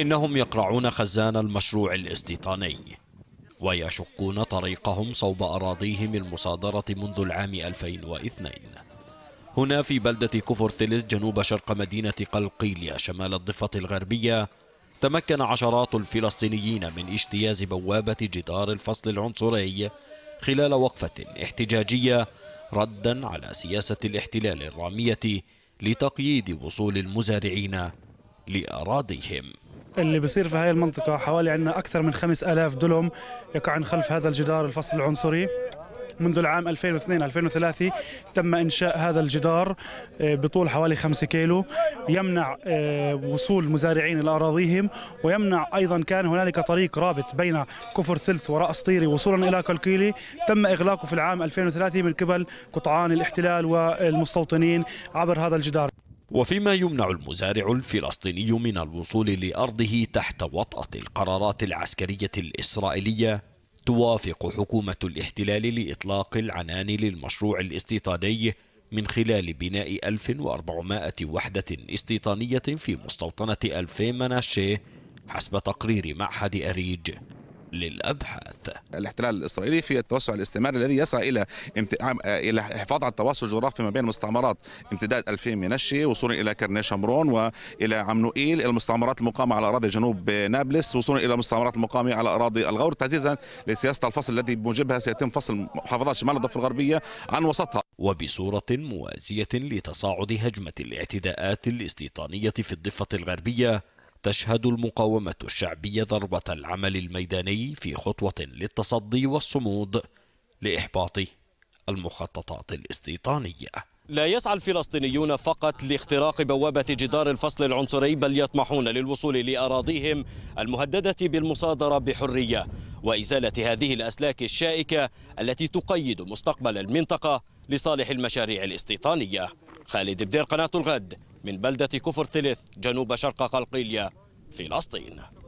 إنهم يقرعون خزان المشروع الاستيطاني ويشقون طريقهم صوب أراضيهم المصادرة منذ العام 2002 هنا في بلدة كفر تلز جنوب شرق مدينة قلقيليا شمال الضفة الغربية تمكن عشرات الفلسطينيين من اجتياز بوابة جدار الفصل العنصري خلال وقفة احتجاجية ردا على سياسة الاحتلال الرامية لتقييد وصول المزارعين لأراضيهم اللي بصير في هاي المنطقة حوالي عندنا أكثر من 5000 دلم يقعن خلف هذا الجدار الفصل العنصري منذ العام 2002 2003 تم انشاء هذا الجدار آه، بطول حوالي 5 كيلو يمنع آه، وصول مزارعين لأراضيهم ويمنع ايضا كان هنالك طريق رابط بين كفر ثلث وراس طيري وصولا الى كلكيلي تم اغلاقه في العام 2003 من قبل قطعان الاحتلال والمستوطنين عبر هذا الجدار وفيما يمنع المزارع الفلسطيني من الوصول لأرضه تحت وطأة القرارات العسكرية الإسرائيلية توافق حكومة الاحتلال لإطلاق العنان للمشروع الاستيطاني من خلال بناء 1400 وحدة استيطانية في مستوطنة ألفي مناشي حسب تقرير معهد أريج للأبحاث الاحتلال الإسرائيلي في التوسع الاستعماري الذي يسعى إلى امت... آه، إلى الحفاظ على التواصل الجغرافي ما بين المستعمرات امتداد 2000 منشي وصولا إلى كرني شمرون وإلى عمنوئيل إلى المستعمرات المقامة على أراضي جنوب نابلس وصولا إلى المستعمرات المقامة على أراضي الغور تعزيزا لسياسة الفصل الذي بموجبها سيتم فصل محافظات شمال الضفة الغربية عن وسطها وبصورة موازية لتصاعد هجمة الاعتداءات الاستيطانية في الضفة الغربية تشهد المقاومة الشعبية ضربة العمل الميداني في خطوة للتصدي والصمود لإحباط المخططات الاستيطانية لا يسعى الفلسطينيون فقط لاختراق بوابة جدار الفصل العنصري بل يطمحون للوصول لأراضيهم المهددة بالمصادرة بحرية وإزالة هذه الأسلاك الشائكة التي تقيد مستقبل المنطقة لصالح المشاريع الاستيطانية خالد بدير قناة الغد من بلدة كفر تلث جنوب شرق قلقيلية فلسطين